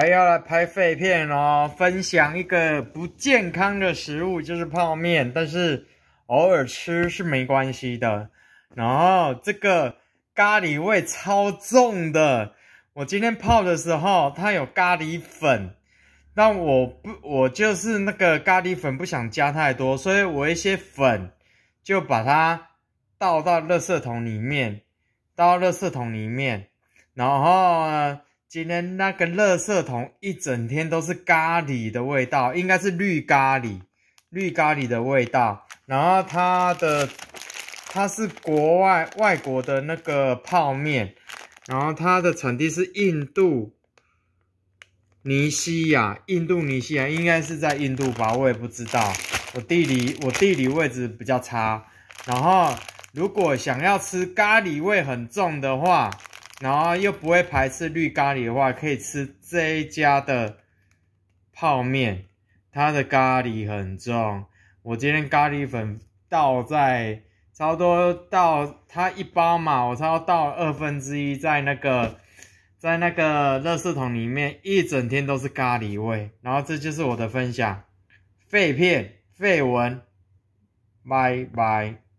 还要来拍废片哦！分享一个不健康的食物，就是泡面。但是偶尔吃是没关系的。然后这个咖喱味超重的，我今天泡的时候它有咖喱粉。但我不，我就是那个咖喱粉不想加太多，所以我一些粉就把它倒到垃圾桶里面，倒到垃圾桶里面，然后。今天那个垃圾桶一整天都是咖喱的味道，应该是绿咖喱，绿咖喱的味道。然后它的它是国外外国的那个泡面，然后它的产地是印度尼西亚，印度尼西亚应该是在印度吧？我也不知道，我地理我地理位置比较差。然后如果想要吃咖喱味很重的话。然后又不会排斥绿咖喱的话，可以吃这一家的泡面，它的咖喱很重。我今天咖喱粉倒在差不多，倒它一包嘛，我差不多倒二分之一在那个在那个热食桶里面，一整天都是咖喱味。然后这就是我的分享，废片废文，拜拜。